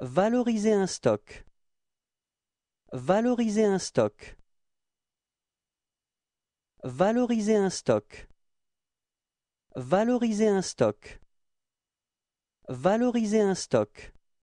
Valoriser un stock. Valoriser un stock. Valoriser un stock. Valoriser un stock. Valoriser un stock.